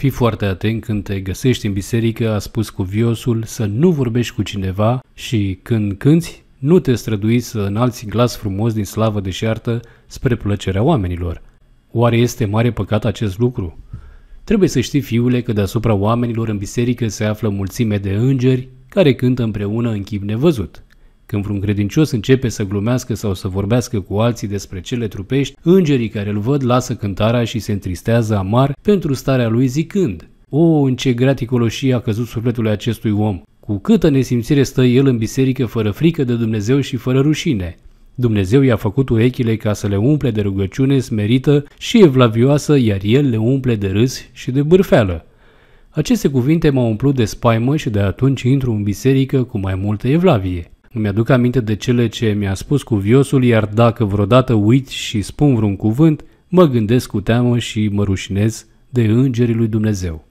Fii foarte atent când te găsești în biserică, a spus cu viosul să nu vorbești cu cineva și când cânți, nu te strădui să înalți glas frumos din slavă deșeartă spre plăcerea oamenilor. Oare este mare păcat acest lucru? Trebuie să știi, fiule, că deasupra oamenilor în biserică se află mulțime de îngeri care cântă împreună în chip nevăzut. Când vreun credincios începe să glumească sau să vorbească cu alții despre cele trupești, îngerii care îl văd lasă cântarea și se întristează amar pentru starea lui zicând O, în ce grea a căzut sufletul acestui om! Cu câtă nesimțire stă el în biserică fără frică de Dumnezeu și fără rușine! Dumnezeu i-a făcut urechile ca să le umple de rugăciune smerită și evlavioasă, iar el le umple de râs și de bârfeală. Aceste cuvinte m-au umplut de spaimă și de atunci intru în biserică cu mai multă evlavie. Îmi aduc aminte de cele ce mi-a spus cu viosul, iar dacă vreodată uit și spun vreun cuvânt, mă gândesc cu teamă și mă rușinez de îngerii lui Dumnezeu.